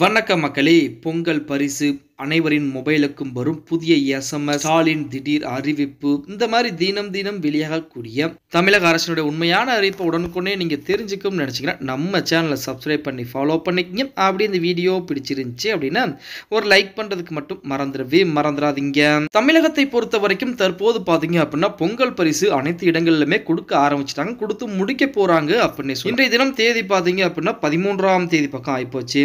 வணக்க மக்களே பொங்கல் பரிசு அனைவரின் மொபைலுக்கும் வரும் புதிய எஸ்எம்எஸ் ஸ்டாலின் திடீர் அறிவிப்பு இந்த மாதிரி தினம் தினம் வெளியாகக்கூடிய தமிழக அரசினுடைய உண்மையான அறிவிப்பை உடனுக்குடனே நீங்க தெரிஞ்சுக்கணும்னு நினைச்சீங்கன்னா நம்ம சேனலை சப்ஸ்கிரைப் பண்ணி ஃபாலோ பண்ணிக்கிங்க அப்படி இந்த வீடியோ பிடிச்சிருந்துச்சு அப்படின்னா ஒரு லைக் பண்றதுக்கு மட்டும் மறந்துடவே மறந்துடாதீங்க தமிழகத்தை பொறுத்த வரைக்கும் தற்போது பாத்தீங்க அப்படின்னா பொங்கல் பரிசு அனைத்து இடங்களிலுமே கொடுக்க ஆரம்பிச்சிட்டாங்க கொடுத்து முடிக்க போறாங்க அப்படின்னு சொல்லி இன்றைய தினம் தேதி பாத்தீங்க அப்படின்னா பதிமூன்றாம் தேதி பக்கம் ஆயிப்போச்சு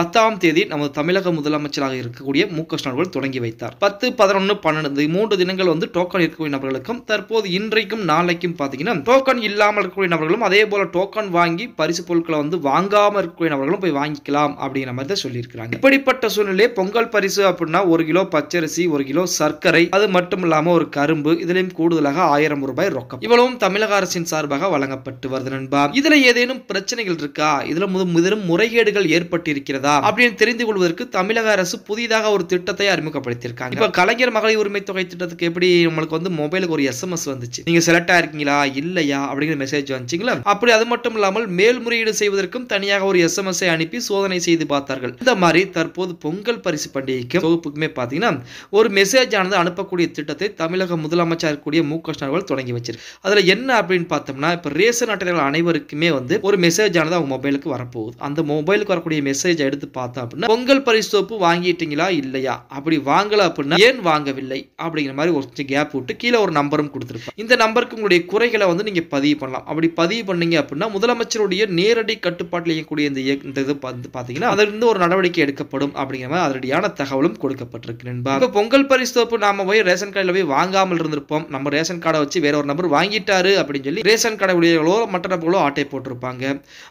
பத்தாம் தேதி நமது தமிழக முதலமைச்சராக இருக்க இருக்கக்கூடிய மு க ஸ்டாலின் தொடங்கி வைத்தார் பத்து பதினொன்று பன்னெண்டு மூன்று தினங்கள் வந்து டோக்கன் இருக்கக்கூடிய நபர்களுக்கும் தற்போது இன்றைக்கும் நாளைக்கும் பார்த்தீங்கன்னா டோக்கன் இல்லாமல் இருக்கக்கூடிய நபர்களும் அதே போல டோக்கன் வாங்கி பரிசு பொருட்களை வந்து வாங்காமல் இருக்கக்கூடிய நபர்களும் போய் வாங்கிக்கலாம் அப்படிங்கிற மாதிரி தான் சொல்லியிருக்கிறாங்க இப்படிப்பட்ட சூழ்நிலையை பொங்கல் பரிசு அப்படின்னா ஒரு கிலோ பச்சரிசி ஒரு கிலோ சர்க்கரை அது மட்டும் இல்லாமல் ஒரு கரும்பு இதுலையும் கூடுதலாக ஆயிரம் ரூபாய் ரொக்கம் இவ்வளவும் தமிழக அரசின் சார்பாக வழங்கப்பட்டு வருது நண்பா இதுல ஏதேனும் பிரச்சனைகள் இருக்கா இதுல முதலும் முறைகேடுகள் ஏற்பட்டு இருக்கிறதா அப்படின்னு தெரிந்து கொள்வதற்கு தமிழக அரசு புதிதாக அதுக்காக ஒரு திட்டத்தை அறிமுகப்படுத்தியிருக்காங்க இப்போ கலைஞர் மகளிர் உரிமை தொகை திட்டத்துக்கு எப்படி நம்மளுக்கு வந்து மொபைலுக்கு ஒரு எஸ்எம்எஸ் வந்துச்சு நீங்க செலக்ட் ஆயிருக்கீங்களா இல்லையா அப்படிங்கிற மெசேஜ் வந்துச்சுங்களா அப்படி அது மட்டும் இல்லாமல் மேல்முறையீடு செய்வதற்கும் தனியாக ஒரு எஸ்எம்எஸ் அனுப்பி சோதனை செய்து பார்த்தார்கள் இந்த மாதிரி தற்போது பொங்கல் பரிசு பண்டிகைக்கு தொகுப்புக்குமே பார்த்தீங்கன்னா ஒரு மெசேஜ் ஆனது அனுப்பக்கூடிய திட்டத்தை தமிழக முதலமைச்சர் கூடிய மு க தொடங்கி வச்சிருக்கு அதில் என்ன அப்படின்னு பார்த்தோம்னா இப்போ ரேசன் அட்டைகள் அனைவருக்குமே வந்து ஒரு மெசேஜ் ஆனது அவங்க மொபைலுக்கு வரப்போகுது அந்த மொபைலுக்கு வரக்கூடிய மெசேஜ் எடுத்து பார்த்தோம் அப்படின்னா பொங்கல் பரிசு தொகுப்பு வாங்கிட்டீங்களா இல்லையா அப்படி வாங்கல அப்படின்னா ஏன் வாங்கவில்லை அப்படிங்கிற மாதிரி ஒரு சின்ன கேப் விட்டு கீழே ஒரு நம்பரும் கொடுத்துருப்பேன் இந்த நம்பருக்கு உங்களுடைய குறைகளை வந்து நீங்கள் பதிவு பண்ணலாம் அப்படி பதிவு பண்ணீங்க அப்படின்னா முதலமைச்சருடைய நேரடி கட்டுப்பாட்டில் இயக்கக்கூடிய இந்த இயக்க இந்த இது பார்த்தீங்கன்னா அதிலிருந்து ஒரு நடவடிக்கை எடுக்கப்படும் அப்படிங்கிற மாதிரி அதிரடியான தகவலும் கொடுக்கப்பட்டிருக்கு நண்பா இப்போ பொங்கல் பரிசு தொகுப்பு நாம போய் ரேஷன் கார்டில் போய் வாங்காமல் இருந்திருப்போம் நம்ம ரேஷன் கார்டை வச்சு வேற ஒரு நம்பர் வாங்கிட்டாரு அப்படின்னு சொல்லி ரேஷன் கடை ஊழியர்களோ மற்ற நபர்களோ ஆட்டை போட்டிருப்பாங்க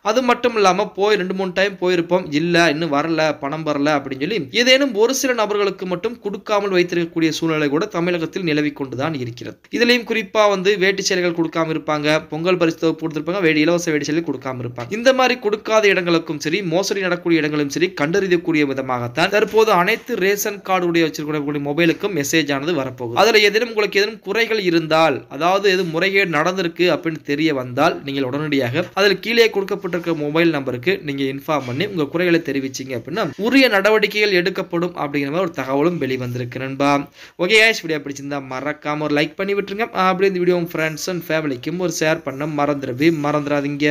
அது மட்டும் இல்லாமல் போய் ரெண்டு மூணு டைம் போயிருப்போம் இல்லை இன்னும் வரல பணம் வரல அப்படின்னு சொல்லி ஏதேனும் ஒரு ஒரு சில நபர்களுக்கு மட்டும் கொடுக்காமல் வைத்திருக்கக்கூடிய சூழ்நிலை கூட தமிழகத்தில் நிலவி கொண்டுதான் இருக்கிறது இதுலயும் குறிப்பா வந்து வேட்டி சேலைகள் கொடுக்காம இருப்பாங்க பொங்கல் பரிசு தொகுப்பு கொடுத்திருப்பாங்க வேடி இலவச வேடி சேலை கொடுக்காம இருப்பாங்க இந்த மாதிரி கொடுக்காத இடங்களுக்கும் சரி மோசடி நடக்கூடிய இடங்களும் சரி கண்டறியக்கூடிய விதமாகத்தான் தற்போது அனைத்து ரேஷன் கார்டு உடைய வச்சிருக்கக்கூடிய மொபைலுக்கும் மெசேஜ் ஆனது வரப்போகுது அதுல எதிரும் உங்களுக்கு எதிரும் குறைகள் இருந்தால் அதாவது எது முறைகேடு நடந்திருக்கு அப்படின்னு தெரிய வந்தால் நீங்கள் உடனடியாக அதில் கீழே கொடுக்கப்பட்டிருக்க மொபைல் நம்பருக்கு நீங்க இன்ஃபார்ம் பண்ணி உங்க குறைகளை தெரிவிச்சீங்க அப்படின்னா உரிய நடவடிக்கைகள் எடுக்கப்படும் அப்படிங்கிற மாதிரி ஒரு தகவலும் வெளிவந்திருக்கு நண்பா ஓகே ஏஷ் வீடியோ பிடிச்சிருந்தா மறக்காமல் ஒரு லைக் பண்ணி விட்டுருங்க அப்படி இந்த வீடியோ உங்கள் ஃப்ரெண்ட்ஸ் அண்ட் ஃபேமிலிக்கும் ஒரு ஷேர் பண்ண மறந்துடவே மறந்துடாதீங்க